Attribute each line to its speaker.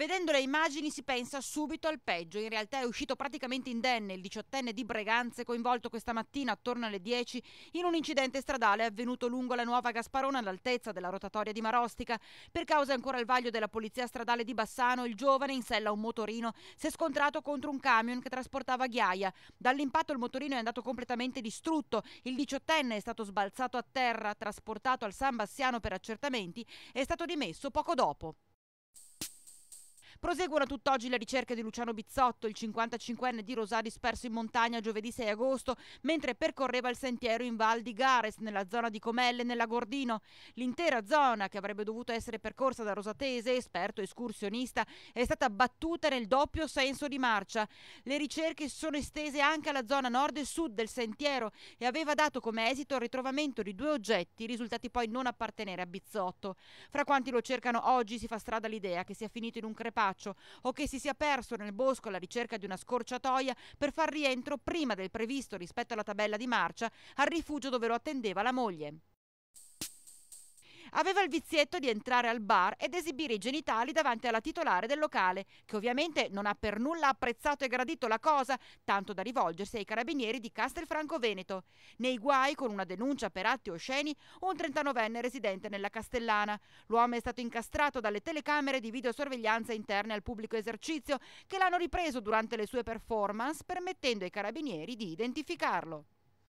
Speaker 1: Vedendo le immagini si pensa subito al peggio, in realtà è uscito praticamente indenne il diciottenne di Breganze coinvolto questa mattina attorno alle 10 in un incidente stradale avvenuto lungo la nuova Gasparona all'altezza della rotatoria di Marostica. Per causa ancora al vaglio della polizia stradale di Bassano, il giovane in sella a un motorino si è scontrato contro un camion che trasportava ghiaia. Dall'impatto il motorino è andato completamente distrutto, il diciottenne è stato sbalzato a terra, trasportato al San Bassiano per accertamenti e è stato dimesso poco dopo. Proseguono tutt'oggi le ricerche di Luciano Bizzotto, il 55enne di Rosà disperso in montagna giovedì 6 agosto, mentre percorreva il sentiero in Val di Gares, nella zona di Comelle, nella Gordino. L'intera zona, che avrebbe dovuto essere percorsa da Rosatese, esperto escursionista, è stata battuta nel doppio senso di marcia. Le ricerche sono estese anche alla zona nord e sud del sentiero e aveva dato come esito il ritrovamento di due oggetti, risultati poi non appartenere a Bizzotto. Fra quanti lo cercano oggi si fa strada l'idea che sia finito in un crepato ghiaccio o che si sia perso nel bosco alla ricerca di una scorciatoia per far rientro prima del previsto rispetto alla tabella di marcia al rifugio dove lo attendeva la moglie aveva il vizietto di entrare al bar ed esibire i genitali davanti alla titolare del locale, che ovviamente non ha per nulla apprezzato e gradito la cosa, tanto da rivolgersi ai carabinieri di Castelfranco Veneto. Nei guai con una denuncia per atti osceni un 39enne residente nella Castellana. L'uomo è stato incastrato dalle telecamere di videosorveglianza interne al pubblico esercizio che l'hanno ripreso durante le sue performance permettendo ai carabinieri di identificarlo.